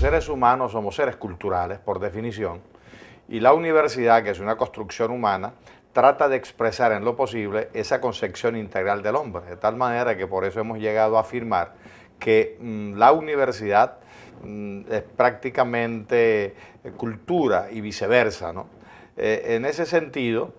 seres humanos somos seres culturales, por definición, y la universidad, que es una construcción humana, trata de expresar en lo posible esa concepción integral del hombre, de tal manera que por eso hemos llegado a afirmar que mm, la universidad mm, es prácticamente eh, cultura y viceversa. ¿no? Eh, en ese sentido,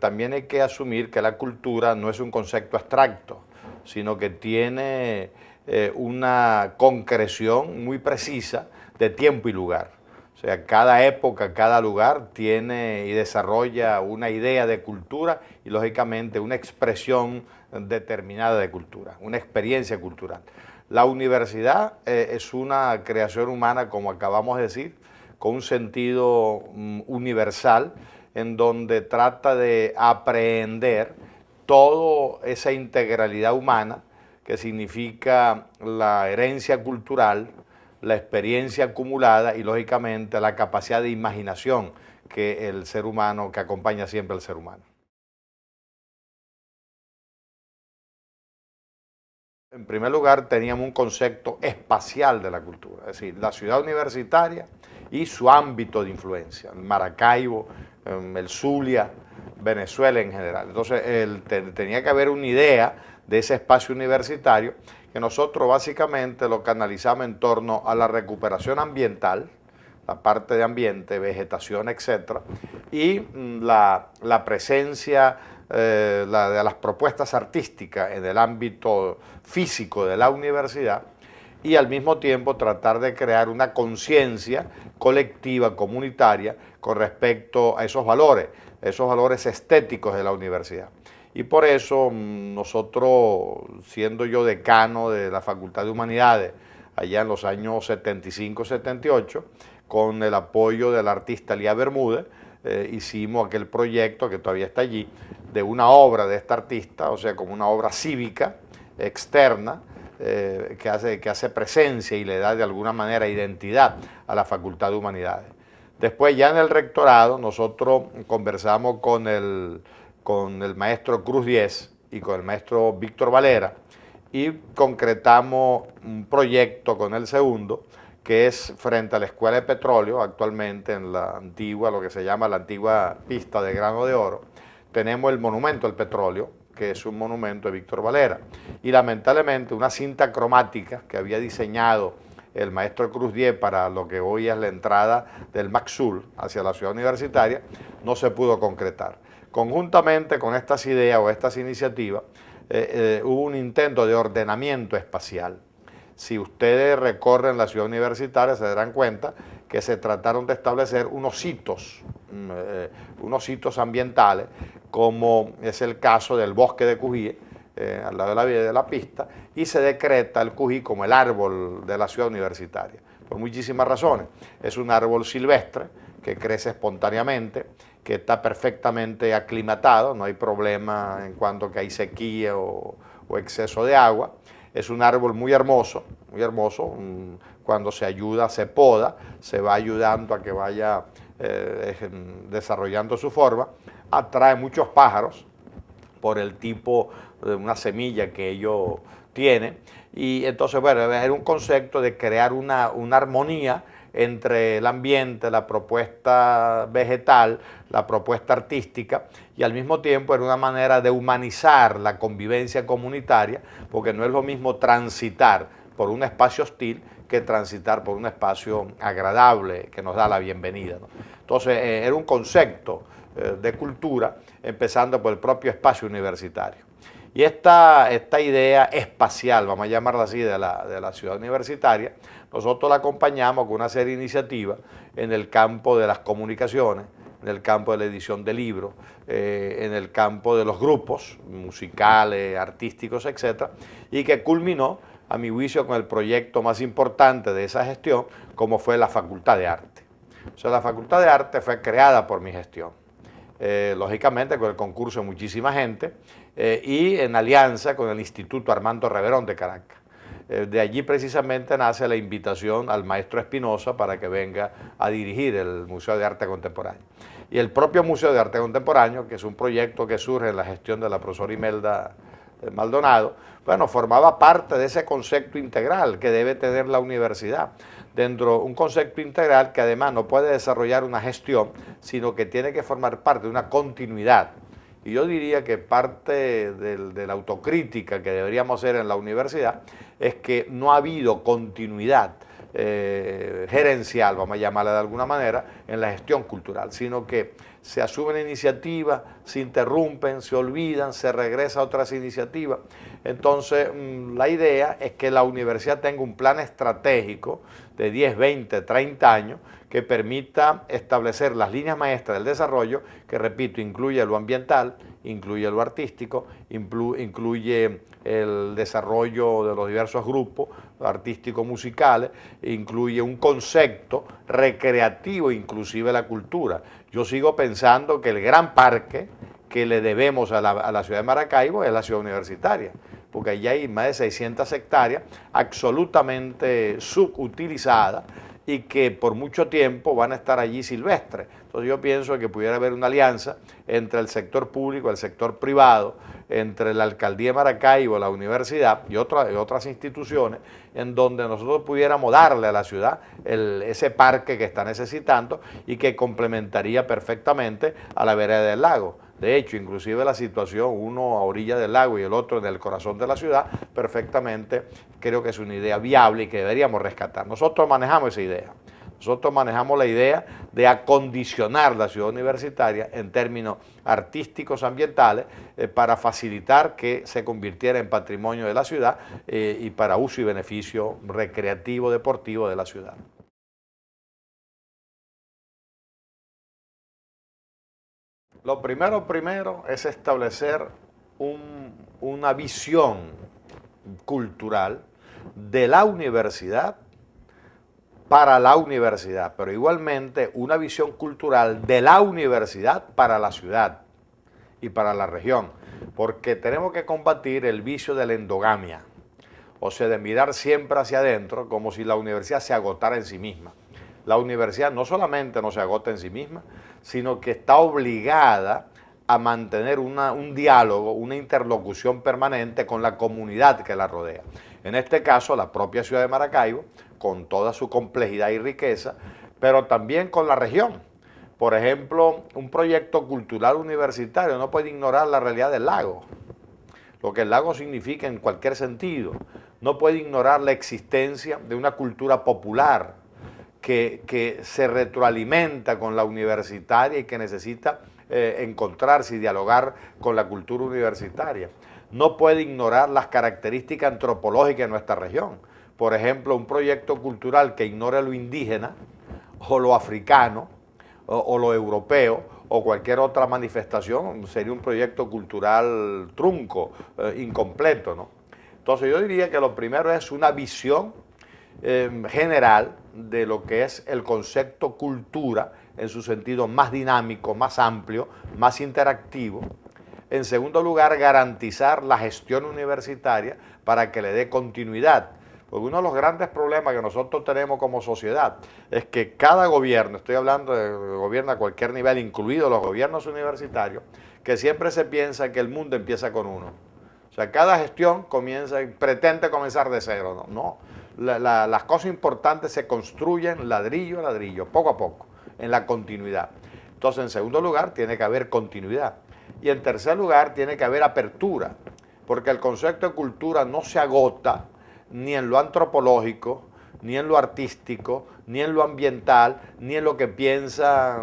también hay que asumir que la cultura no es un concepto abstracto, sino que tiene eh, una concreción muy precisa de tiempo y lugar. O sea, cada época, cada lugar tiene y desarrolla una idea de cultura y lógicamente una expresión determinada de cultura, una experiencia cultural. La universidad eh, es una creación humana, como acabamos de decir, con un sentido mm, universal, en donde trata de aprender toda esa integralidad humana que significa la herencia cultural, la experiencia acumulada y lógicamente la capacidad de imaginación que el ser humano, que acompaña siempre al ser humano. En primer lugar, teníamos un concepto espacial de la cultura, es decir, la ciudad universitaria y su ámbito de influencia, Maracaibo, em, el Zulia, Venezuela en general. Entonces, tenía que haber una idea de ese espacio universitario, que nosotros básicamente lo canalizamos en torno a la recuperación ambiental, la parte de ambiente, vegetación, etc., y mm, la, presencia eh, de las propuestas artísticas en el ámbito físico de la universidad y al mismo tiempo tratar de crear una conciencia colectiva, comunitaria, con respecto a esos valores, esos valores estéticos de la universidad. Y por eso mm, nosotros, siendo yo decano de la Facultad de Humanidades, allá en los años 75-78, con el apoyo del artista Lía Bermúdez, eh, hicimos aquel proyecto que todavía está allí, de una obra de esta artista, o sea, como una obra cívica externa, eh, que, hace, que hace presencia y le da de alguna manera identidad a la Facultad de Humanidades. Después ya en el rectorado nosotros conversamos con el con el maestro Cruz Diez y con el maestro Víctor Valera y concretamos un proyecto con el segundo que es frente a la Escuela de Petróleo, actualmente en la antigua, lo que se llama la antigua pista de grano de oro, tenemos el monumento al petróleo, que es un monumento de Víctor Valera. Y lamentablemente una cinta cromática que había diseñado el maestro Cruz Diez para lo que hoy es la entrada del Maxul hacia la ciudad universitaria, no se pudo concretar. Conjuntamente con estas ideas o estas iniciativas, eh, eh, hubo un intento de ordenamiento espacial. Si ustedes recorren la ciudad universitaria se darán cuenta que se trataron de establecer unos hitos, mm, eh, unos hitos ambientales, como es el caso del bosque de Cují... al lado de la vía de la pista, y se decreta el Cují como el árbol de la ciudad universitaria, por muchísimas razones. Es un árbol silvestre que crece espontáneamente, que está perfectamente aclimatado, no hay problema en cuanto que hay sequía o, exceso de agua. Es un árbol muy hermoso, muy hermoso. cuando se ayuda, se poda, se va ayudando a que vaya eh, desarrollando su forma. Atrae muchos pájaros por el tipo de una semilla que ellos tiene. Y entonces, bueno, es un concepto de crear una, una armonía entre el ambiente, la propuesta vegetal, la propuesta artística, y al mismo tiempo era una manera de humanizar la convivencia comunitaria, porque no es lo mismo transitar por un espacio hostil que transitar por un espacio agradable que nos da la bienvenida. Entonces, eh, era un concepto eh, de cultura, empezando por el propio espacio universitario. Y esta, idea espacial, vamos a llamarla así, de la, ciudad universitaria, nosotros la acompañamos con una serie de iniciativas en el campo de las comunicaciones, en el campo de la edición de libros, eh, en el campo de los grupos musicales, artísticos, etc. y que culminó, a mi juicio, con el proyecto más importante de esa gestión, como fue la Facultad de Arte. O sea, la Facultad de Arte fue creada por mi gestión. Eh, lógicamente con el concurso de muchísima gente, eh, y en alianza con el Instituto Armando Reverón de Caracas. Eh, de allí precisamente nace la invitación al maestro Espinosa para que venga a dirigir el Museo de Arte Contemporáneo. Y el propio Museo de Arte Contemporáneo, que es un proyecto que surge en la gestión de la profesora Imelda Maldonado, bueno, formaba parte de ese concepto integral que debe tener la universidad dentro de un concepto integral que además no puede desarrollar una gestión, sino que tiene que formar parte de una continuidad. Y yo diría que parte de la autocrítica que deberíamos hacer en la universidad es que no ha habido continuidad eh, gerencial, vamos a llamarla de alguna manera, en la gestión cultural, sino que se asumen iniciativas, se interrumpen, se olvidan, se regresa a otras iniciativas. Entonces, mm, la idea es que la universidad tenga un plan estratégico de 10, 20, 30 años que permita establecer las líneas maestras del desarrollo, que repito, incluye lo ambiental, incluye lo artístico, incluye el desarrollo de los diversos grupos artísticos, musicales incluye un concepto recreativo, inclusive la cultura. Yo sigo pensando que el gran parque que le debemos a la, a la ciudad de Maracaibo es la ciudad universitaria porque allí hay más de 600 hectáreas absolutamente subutilizadas y que por mucho tiempo van a estar allí silvestres. Entonces yo pienso que pudiera haber una alianza entre el sector público, el sector privado, entre la alcaldía de Maracaibo, la universidad y, otras instituciones, en donde nosotros pudiéramos darle a la ciudad ese parque que está necesitando y que complementaría perfectamente a la vereda del lago. De hecho, inclusive la situación, uno a orilla del lago y el otro en el corazón de la ciudad, perfectamente creo que es una idea viable y que deberíamos rescatar. Nosotros manejamos esa idea. Nosotros manejamos la idea de acondicionar la ciudad universitaria en términos artísticos ambientales eh, para facilitar que se convirtiera en patrimonio de la ciudad eh, y para uso y beneficio recreativo, deportivo de la ciudad. Lo primero, primero es establecer una visión cultural de la universidad para la universidad, pero igualmente una visión cultural de la universidad para la ciudad y para la región, porque tenemos que combatir el vicio de la endogamia, o sea, de mirar siempre hacia adentro como si la universidad se agotara en sí misma la universidad no solamente no se agota en sí misma, sino que está obligada a mantener un diálogo, una interlocución permanente con la comunidad que la rodea. En este caso, la propia ciudad de Maracaibo, con toda su complejidad y riqueza, pero también con la región. Por ejemplo, un proyecto cultural universitario no puede ignorar la realidad del lago, lo que el lago significa en cualquier sentido. No puede ignorar la existencia de una cultura popular, que, se retroalimenta con la universitaria y que necesita eh, encontrarse y dialogar con la cultura universitaria. No puede ignorar las características antropológicas de nuestra región. Por ejemplo, un proyecto cultural que ignore lo indígena o lo africano o, lo europeo o cualquier otra manifestación sería un proyecto cultural trunco, eh, incompleto. ¿no? Entonces yo diría que lo primero es una visión Em, general de lo que es el concepto cultura en su sentido más dinámico, más amplio, más interactivo. En segundo lugar, garantizar la gestión universitaria para que le dé continuidad. Porque uno de los grandes problemas que nosotros tenemos como sociedad es que cada gobierno, estoy hablando de gobierno a cualquier nivel, incluidos los gobiernos universitarios, que siempre se piensa que el mundo empieza con uno. O sea, cada gestión comienza, pretende comenzar de cero, ¿no? no las cosas importantes se construyen ladrillo a ladrillo, poco a poco, en la continuidad. Entonces, en segundo lugar, tiene que haber continuidad. Y en tercer lugar, tiene que haber apertura, porque el concepto de cultura no se agota ni en lo antropológico, ni en lo artístico, ni en lo ambiental, ni en lo que piensa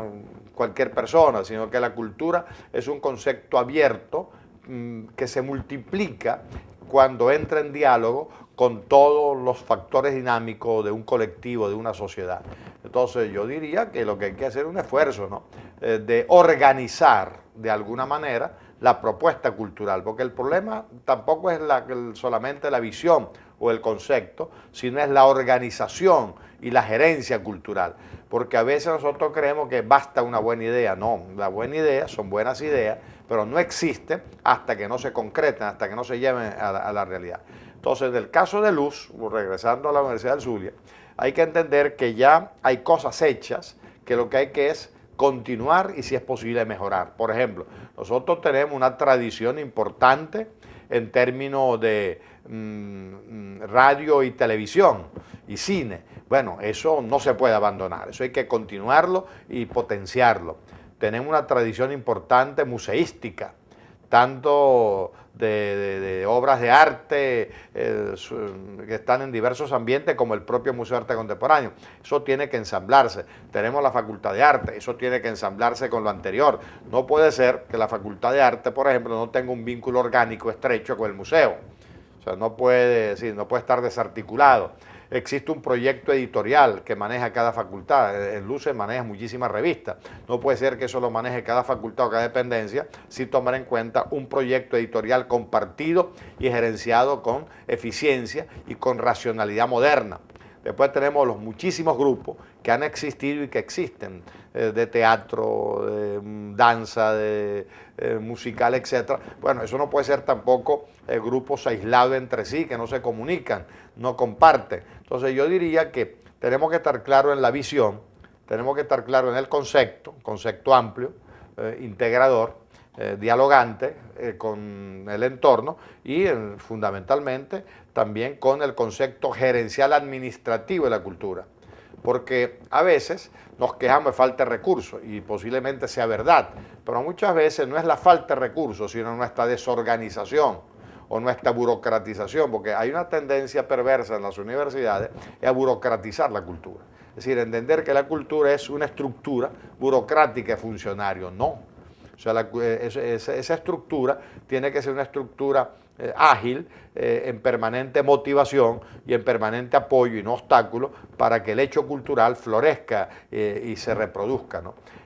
cualquier persona, sino que la cultura es un concepto abierto mm, que se multiplica cuando entra en diálogo con todos los factores dinámicos de un colectivo, de una sociedad. Entonces yo diría que lo que hay que hacer es un esfuerzo ¿no? Eh, de organizar de alguna manera la propuesta cultural, porque el problema tampoco es solamente la visión o el concepto, sino es la organización y la gerencia cultural. Porque a veces nosotros creemos que basta una buena idea. No, la buena idea son buenas ideas, pero no existen hasta que no se concreten, hasta que no se lleven a la realidad. Entonces, en el caso de Luz, regresando a la Universidad de Zulia, hay que entender que ya hay cosas hechas que lo que hay que es continuar y si es posible mejorar. Por ejemplo, nosotros tenemos una tradición importante en términos de mm, mm, radio y televisión y cine. Bueno, eso no se puede abandonar, eso hay que continuarlo y potenciarlo. Tenemos una tradición importante museística tanto de, obras de arte eh, que están en diversos ambientes como el propio Museo de Arte Contemporáneo. Eso tiene que ensamblarse. Tenemos la Facultad de Arte, eso tiene que ensamblarse con lo anterior. No puede ser que la Facultad de Arte, por ejemplo, no tenga un vínculo orgánico estrecho con el museo. O sea, no puede, no puede estar desarticulado existe un proyecto editorial que maneja cada facultad. El eh, eh, LUCE maneja muchísimas revistas. No puede ser que eso lo maneje cada facultad o cada dependencia sin tomar en cuenta un proyecto editorial compartido y gerenciado con eficiencia y con racionalidad moderna. Después tenemos los muchísimos grupos que han existido y que existen, eh, de teatro, de mm, danza, de eh, musical, etc. Bueno, eso no puede ser tampoco eh, grupos aislados entre sí, que no se comunican, no comparten. Entonces yo diría que tenemos que estar claros en la visión, tenemos que estar claros en el concepto, concepto amplio, integrador, dialogante con el entorno y fundamentalmente también con el concepto gerencial administrativo de la cultura. Porque a veces nos quejamos de falta de recursos y posiblemente sea verdad, pero muchas veces no es la falta de recursos, sino nuestra desorganización o nuestra burocratización, porque hay una tendencia perversa en las universidades a burocratizar la cultura. Es decir, entender que la cultura es una estructura burocrática y no. O sea, eh, esa estructura tiene que ser una estructura eh, ágil, eh, en permanente motivación y en permanente apoyo y no obstáculo para que el hecho cultural florezca eh, y se reproduzca.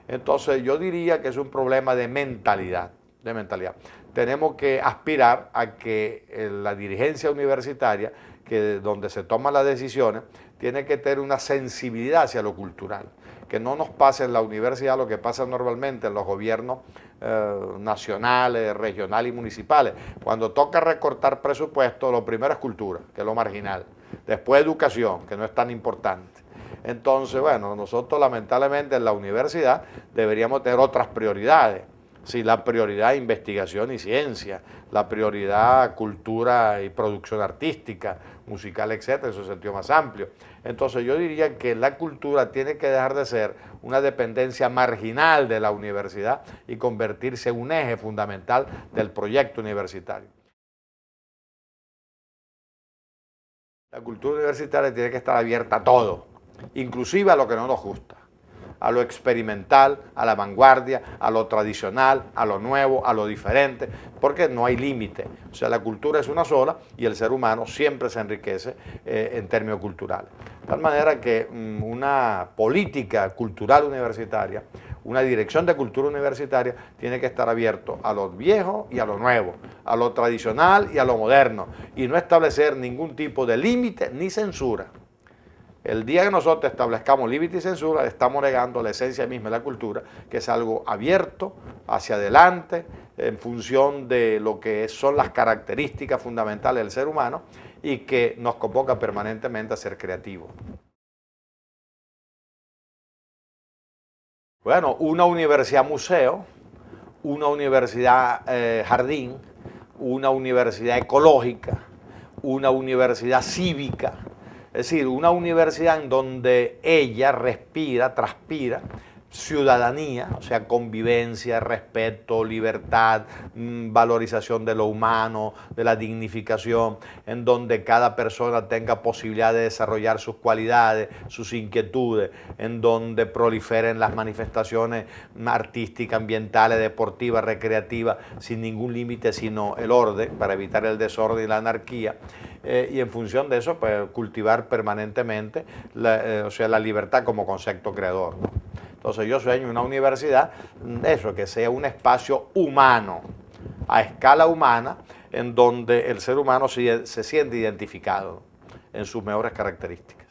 Entonces yo diría que es un problema de mentalidad, de mentalidad. Tenemos que aspirar a que la dirigencia universitaria, que donde se toman las decisiones, tiene que tener una sensibilidad hacia lo cultural que no nos pase en la universidad lo que pasa normalmente en los gobiernos eh, nacionales, regionales y municipales. Cuando toca recortar presupuesto, lo primero es cultura, que es lo marginal. Después educación, que no es tan importante. Entonces, bueno, nosotros lamentablemente en la universidad deberíamos tener otras prioridades. Si la prioridad investigación y ciencia, la prioridad cultura y producción artística, musical, etcétera, en su sentido más amplio. Entonces yo diría que la cultura tiene que dejar de ser una dependencia marginal de la universidad y convertirse en un eje fundamental del proyecto universitario. La cultura universitaria tiene que estar abierta a todo, inclusive a lo que no nos gusta a lo experimental, a la vanguardia, a lo tradicional, a lo nuevo, a lo diferente, porque no hay límite. O sea, la cultura es una sola y el ser humano siempre se enriquece eh, en términos culturales. De tal manera que mm, una política cultural universitaria, una dirección de cultura universitaria, tiene que estar abierto a lo viejo y a lo nuevo, a lo tradicional y a lo moderno, y no establecer ningún tipo de límite ni censura. El día que nosotros establezcamos límite y censura, estamos negando la esencia misma de la cultura, que es algo abierto, hacia adelante, en función de lo que son las características fundamentales del ser humano y que nos convoca permanentemente a ser creativos. Bueno, una universidad museo, una universidad eh, jardín, una universidad ecológica, una universidad cívica, es decir, una universidad en donde ella respira, transpira ciudadanía, o sea, convivencia, respeto, libertad, mm, valorización de lo humano, de la dignificación, en donde cada persona tenga posibilidad de desarrollar sus cualidades, sus inquietudes, en donde proliferen las manifestaciones artísticas, ambientales, deportivas, recreativas, sin ningún límite sino el orden, para evitar el desorden y la anarquía, eh, y en función de eso, pues, cultivar permanentemente eh, o sea, la libertad como concepto creador. Entonces yo sueño una universidad, mm, eso, que sea un espacio humano, a escala humana, en donde el ser humano se, se siente identificado en sus mejores características.